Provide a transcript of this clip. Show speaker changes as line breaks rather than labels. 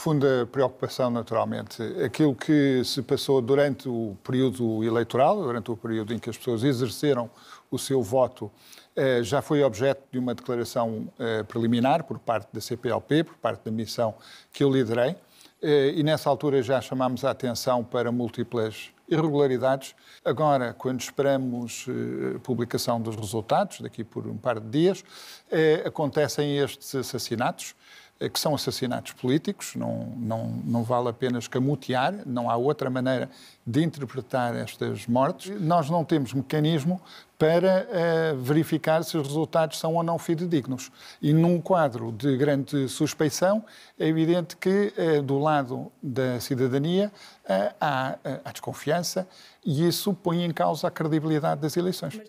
profunda preocupação, naturalmente. Aquilo que se passou durante o período eleitoral, durante o período em que as pessoas exerceram o seu voto, eh, já foi objeto de uma declaração eh, preliminar por parte da CPLP, por parte da missão que eu liderei, eh, e nessa altura já chamámos a atenção para múltiplas irregularidades. Agora, quando esperamos a publicação dos resultados, daqui por um par de dias, acontecem estes assassinatos. Eh, que são assassinatos políticos, não, não, não vale pena escamotear não há outra maneira de interpretar estas mortes. Nós não temos mecanismo para uh, verificar se os resultados são ou não fidedignos. E num quadro de grande suspeição, é evidente que uh, do lado da cidadania uh, há, há desconfiança e isso põe em causa a credibilidade das eleições.